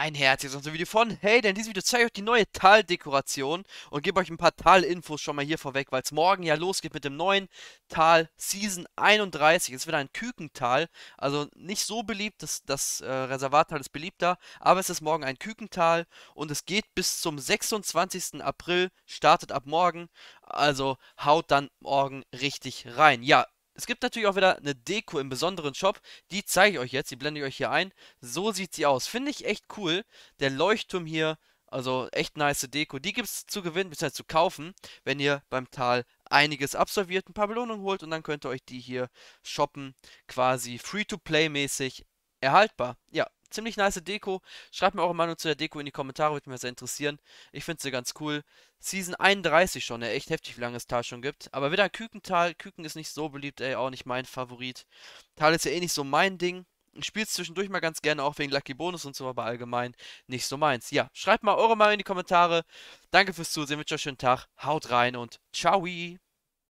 Ein herzliches und Video von Hey, denn in diesem Video zeige ich euch die neue Taldekoration und gebe euch ein paar Tal-Infos schon mal hier vorweg, weil es morgen ja losgeht mit dem neuen Tal Season 31. Es wird ein Kükental, also nicht so beliebt, das, das äh, Reservattal ist beliebter, aber es ist morgen ein Kükental und es geht bis zum 26. April, startet ab morgen, also haut dann morgen richtig rein. Ja, es gibt natürlich auch wieder eine Deko im besonderen Shop. Die zeige ich euch jetzt. Die blende ich euch hier ein. So sieht sie aus. Finde ich echt cool. Der Leuchtturm hier. Also echt nice Deko. Die gibt es zu gewinnen, bzw. zu kaufen, wenn ihr beim Tal einiges absolviert, ein paar Belohnungen holt und dann könnt ihr euch die hier shoppen. Quasi free-to-play mäßig erhaltbar. Ja, ziemlich nice Deko. Schreibt mir eure Meinung zu der Deko in die Kommentare, würde mich sehr interessieren. Ich finde sie ganz cool. Season 31 schon, ey, echt heftig, wie lange es Tal schon gibt. Aber wieder ein Kükental. Küken ist nicht so beliebt, ey, auch nicht mein Favorit. Tal ist ja eh nicht so mein Ding. Ich spiele es zwischendurch mal ganz gerne, auch wegen Lucky Bonus und so, aber allgemein nicht so meins. Ja, schreibt mal eure Meinung in die Kommentare. Danke fürs Zusehen, wünsche euch einen schönen Tag. Haut rein und ciao!